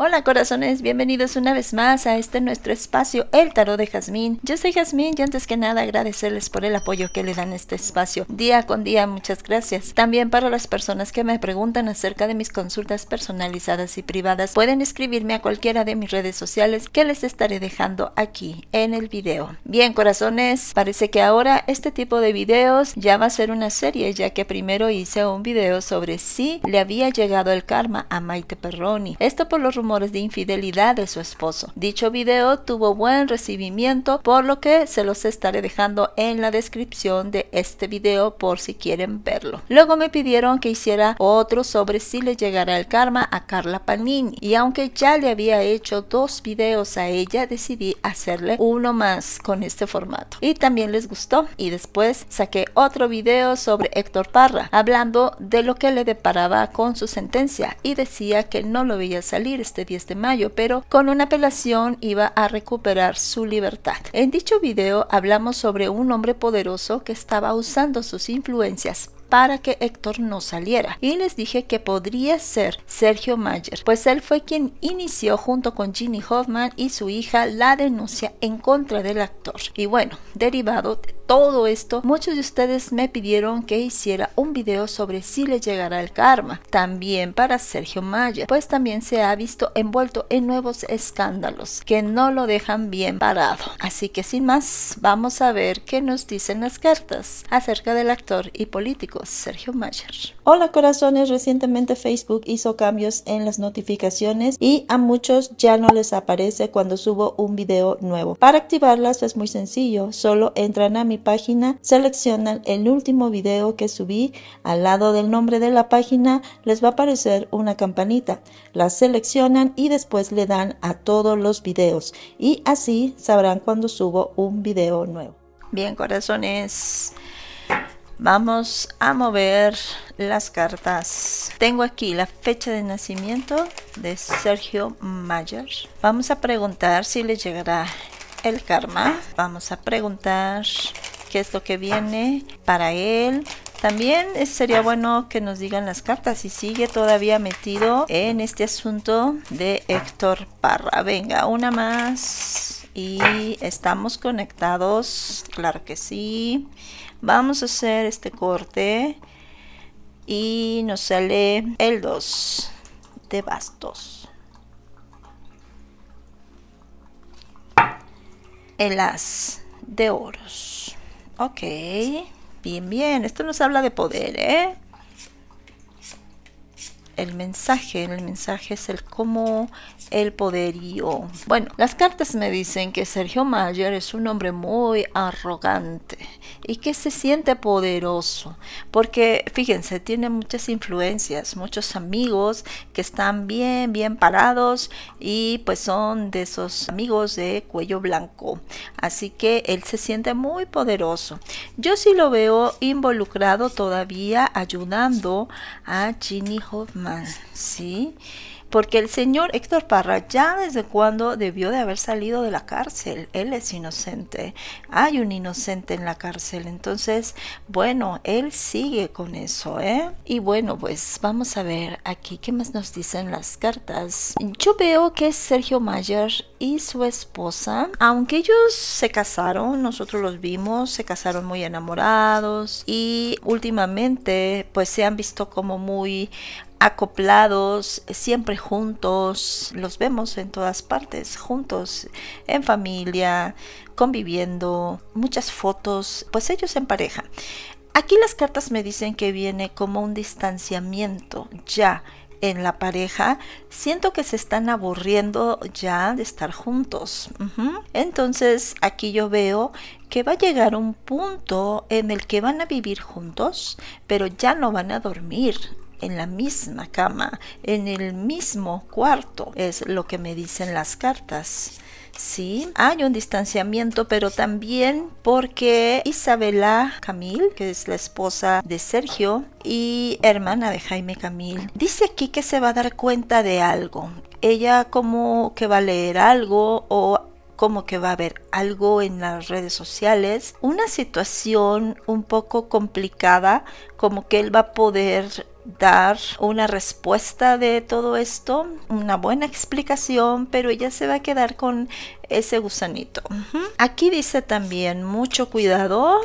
Hola corazones, bienvenidos una vez más a este nuestro espacio El Tarot de Jazmín. Yo soy Jazmín y antes que nada agradecerles por el apoyo que le dan a este espacio día con día, muchas gracias. También para las personas que me preguntan acerca de mis consultas personalizadas y privadas, pueden escribirme a cualquiera de mis redes sociales que les estaré dejando aquí en el video. Bien corazones, parece que ahora este tipo de videos ya va a ser una serie ya que primero hice un video sobre si le había llegado el karma a Maite Perroni. Esto por los rumores de infidelidad de su esposo. Dicho video tuvo buen recibimiento, por lo que se los estaré dejando en la descripción de este video por si quieren verlo. Luego me pidieron que hiciera otro sobre si le llegara el karma a Carla Panini y aunque ya le había hecho dos videos a ella, decidí hacerle uno más con este formato. Y también les gustó y después saqué otro video sobre Héctor Parra, hablando de lo que le deparaba con su sentencia y decía que no lo veía salir este 10 de mayo, pero con una apelación iba a recuperar su libertad. En dicho video hablamos sobre un hombre poderoso que estaba usando sus influencias para que Héctor no saliera. Y les dije que podría ser Sergio Mayer, pues él fue quien inició junto con Ginny Hoffman y su hija la denuncia en contra del actor. Y bueno, derivado todo esto, muchos de ustedes me pidieron que hiciera un video sobre si le llegará el karma, también para Sergio Mayer, pues también se ha visto envuelto en nuevos escándalos que no lo dejan bien parado. Así que sin más, vamos a ver qué nos dicen las cartas acerca del actor y político Sergio Mayer. Hola corazones, recientemente Facebook hizo cambios en las notificaciones y a muchos ya no les aparece cuando subo un video nuevo. Para activarlas es muy sencillo, solo entran a mi página, seleccionan el último video que subí. Al lado del nombre de la página les va a aparecer una campanita. La seleccionan y después le dan a todos los videos y así sabrán cuando subo un video nuevo. Bien, corazones. Vamos a mover las cartas. Tengo aquí la fecha de nacimiento de Sergio Mayer. Vamos a preguntar si le llegará el karma. Vamos a preguntar qué es lo que viene para él. También sería bueno que nos digan las cartas si sigue todavía metido en este asunto de Héctor Parra. Venga, una más. Y estamos conectados, claro que sí. Vamos a hacer este corte y nos sale el 2 de bastos. El as de oros. Ok, bien, bien. Esto nos habla de poder, ¿eh? el mensaje. El mensaje es el cómo, el poderío. Bueno, las cartas me dicen que Sergio Mayer es un hombre muy arrogante y que se siente poderoso. Porque, fíjense, tiene muchas influencias, muchos amigos que están bien, bien parados y pues son de esos amigos de cuello blanco. Así que él se siente muy poderoso. Yo sí lo veo involucrado todavía ayudando a Ginny Hoffman ¿sí? Porque el señor Héctor Parra ya desde cuando debió de haber salido de la cárcel. Él es inocente. Hay un inocente en la cárcel. Entonces, bueno, él sigue con eso, ¿eh? Y bueno, pues vamos a ver aquí qué más nos dicen las cartas. Yo veo que Sergio Mayer y su esposa, aunque ellos se casaron, nosotros los vimos, se casaron muy enamorados y últimamente pues se han visto como muy acoplados, siempre juntos, los vemos en todas partes, juntos, en familia, conviviendo, muchas fotos, pues ellos en pareja. Aquí las cartas me dicen que viene como un distanciamiento ya en la pareja, siento que se están aburriendo ya de estar juntos. Entonces aquí yo veo que va a llegar un punto en el que van a vivir juntos, pero ya no van a dormir en la misma cama, en el mismo cuarto, es lo que me dicen las cartas. Sí, hay un distanciamiento, pero también porque Isabela Camil, que es la esposa de Sergio y hermana de Jaime Camil, dice aquí que se va a dar cuenta de algo. Ella como que va a leer algo o como que va a haber algo en las redes sociales, una situación un poco complicada, como que él va a poder dar una respuesta de todo esto, una buena explicación, pero ella se va a quedar con ese gusanito. Aquí dice también mucho cuidado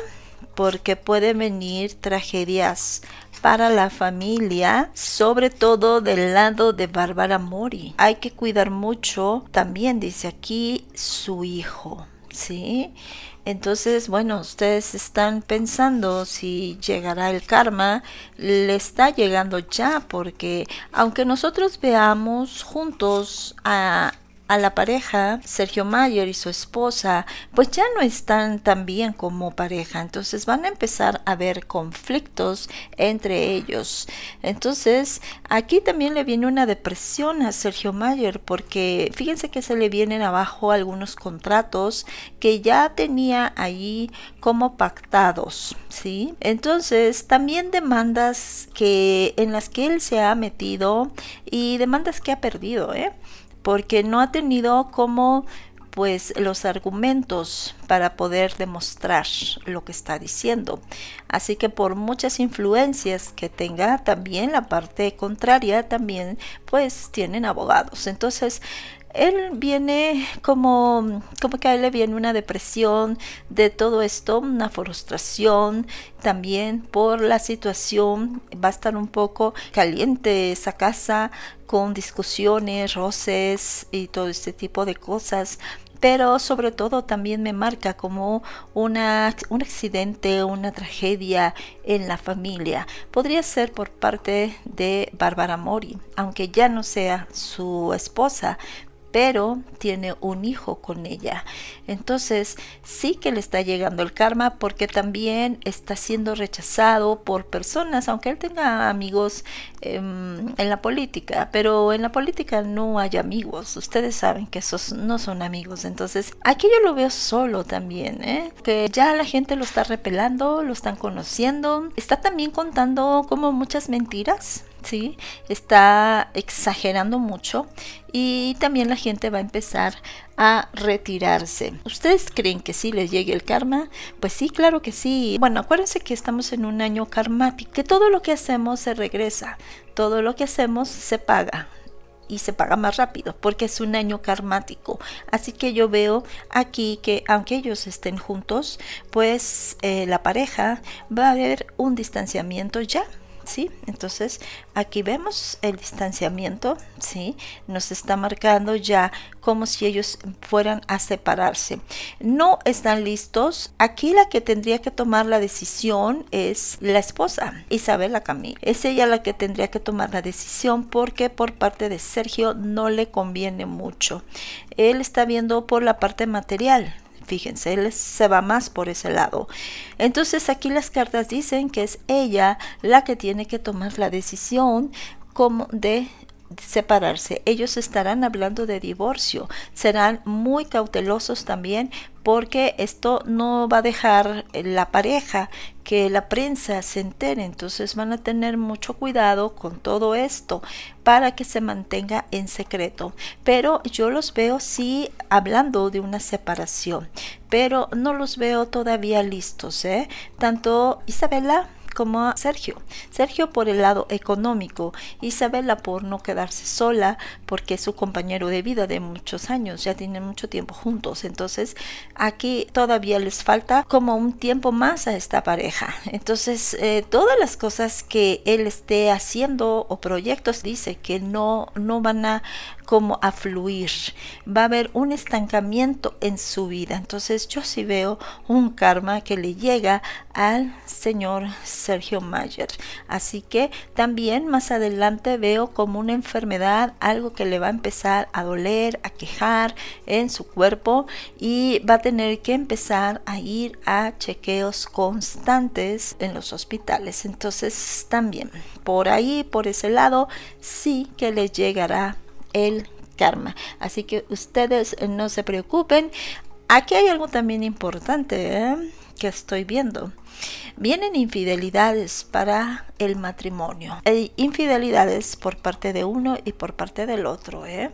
porque pueden venir tragedias para la familia, sobre todo del lado de Bárbara Mori. Hay que cuidar mucho, también dice aquí, su hijo. ¿sí? Entonces, bueno, ustedes están pensando si llegará el karma, le está llegando ya, porque aunque nosotros veamos juntos a a la pareja, Sergio Mayer y su esposa, pues ya no están tan bien como pareja, entonces van a empezar a haber conflictos entre ellos. Entonces, aquí también le viene una depresión a Sergio Mayer porque fíjense que se le vienen abajo algunos contratos que ya tenía ahí como pactados, ¿sí? Entonces, también demandas que en las que él se ha metido y demandas que ha perdido, ¿eh? porque no ha tenido como pues los argumentos para poder demostrar lo que está diciendo. Así que por muchas influencias que tenga también la parte contraria, también pues tienen abogados. Entonces él viene como, como que a él le viene una depresión de todo esto, una frustración también por la situación. Va a estar un poco caliente esa casa con discusiones, roces y todo este tipo de cosas pero sobre todo también me marca como una, un accidente, una tragedia en la familia. Podría ser por parte de Bárbara Mori, aunque ya no sea su esposa, pero tiene un hijo con ella. Entonces sí que le está llegando el karma porque también está siendo rechazado por personas, aunque él tenga amigos em, en la política, pero en la política no hay amigos. Ustedes saben que esos no son amigos. Entonces aquí yo lo veo solo también, ¿eh? que ya la gente lo está repelando, lo están conociendo, está también contando como muchas mentiras ¿sí? Está exagerando mucho y también la gente va a empezar a retirarse. ¿Ustedes creen que sí les llegue el karma? Pues sí, claro que sí. Bueno, acuérdense que estamos en un año karmático, que todo lo que hacemos se regresa, todo lo que hacemos se paga, y se paga más rápido porque es un año karmático. Así que yo veo aquí que aunque ellos estén juntos, pues eh, la pareja va a haber un distanciamiento ya entonces aquí vemos el distanciamiento, ¿sí? Nos está marcando ya como si ellos fueran a separarse. No están listos. Aquí la que tendría que tomar la decisión es la esposa, Isabela Camille. Es ella la que tendría que tomar la decisión porque por parte de Sergio no le conviene mucho. Él está viendo por la parte material, Fíjense, él se va más por ese lado. Entonces aquí las cartas dicen que es ella la que tiene que tomar la decisión como de separarse. Ellos estarán hablando de divorcio. Serán muy cautelosos también porque esto no va a dejar la pareja que la prensa se entere. Entonces van a tener mucho cuidado con todo esto para que se mantenga en secreto. Pero yo los veo sí hablando de una separación, pero no los veo todavía listos, ¿eh? Tanto Isabela como a Sergio. Sergio por el lado económico, Isabela por no quedarse sola porque es su compañero de vida de muchos años, ya tienen mucho tiempo juntos, entonces aquí todavía les falta como un tiempo más a esta pareja. Entonces eh, todas las cosas que él esté haciendo o proyectos dice que no, no van a como afluir va a haber un estancamiento en su vida. Entonces yo sí veo un karma que le llega al señor Sergio Mayer. Así que también más adelante veo como una enfermedad, algo que le va a empezar a doler, a quejar en su cuerpo y va a tener que empezar a ir a chequeos constantes en los hospitales. Entonces también por ahí, por ese lado, sí que le llegará el karma. Así que ustedes no se preocupen. Aquí hay algo también importante. ¿eh? que estoy viendo. Vienen infidelidades para el matrimonio. hay infidelidades por parte de uno y por parte del otro. ¿eh?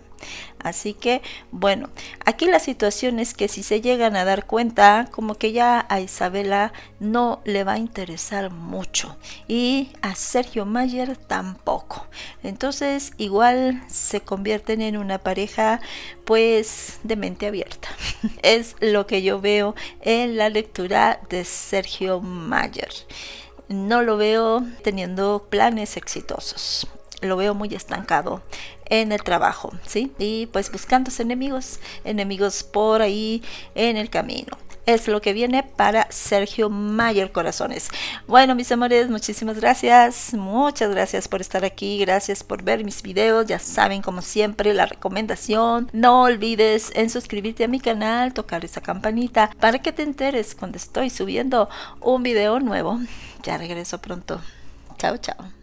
Así que, bueno, aquí la situación es que si se llegan a dar cuenta, como que ya a Isabela no le va a interesar mucho y a Sergio Mayer tampoco. Entonces, igual se convierten en una pareja pues de mente abierta. es lo que yo veo en la lectura de Sergio Mayer. No lo veo teniendo planes exitosos. Lo veo muy estancado en el trabajo, ¿sí? Y pues buscando enemigos, enemigos por ahí en el camino es lo que viene para Sergio Mayer Corazones. Bueno, mis amores, muchísimas gracias. Muchas gracias por estar aquí. Gracias por ver mis videos. Ya saben, como siempre, la recomendación. No olvides en suscribirte a mi canal, tocar esa campanita para que te enteres cuando estoy subiendo un video nuevo. Ya regreso pronto. Chao, chao.